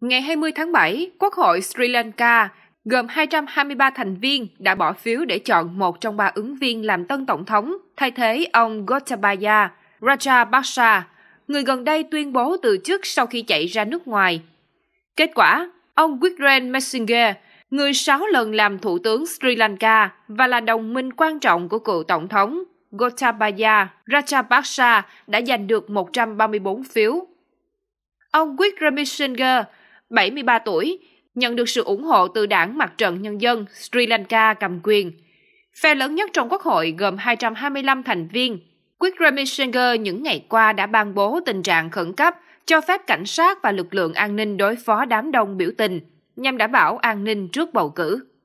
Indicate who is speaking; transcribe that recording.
Speaker 1: Ngày 20 tháng 7, Quốc hội Sri Lanka gồm 223 thành viên đã bỏ phiếu để chọn một trong ba ứng viên làm tân tổng thống, thay thế ông Gotabaya Rajapaksa, người gần đây tuyên bố từ chức sau khi chạy ra nước ngoài. Kết quả, ông Wickrem Messenger, người 6 lần làm thủ tướng Sri Lanka và là đồng minh quan trọng của cựu tổng thống Gotabaya Rajapaksa đã giành được 134 phiếu. Ông Wickremesinghe 73 tuổi, nhận được sự ủng hộ từ đảng Mặt trận Nhân dân Sri Lanka cầm quyền. Phe lớn nhất trong quốc hội gồm 225 thành viên. Wickremesinghe những ngày qua đã ban bố tình trạng khẩn cấp cho phép cảnh sát và lực lượng an ninh đối phó đám đông biểu tình nhằm đảm bảo an ninh trước bầu cử.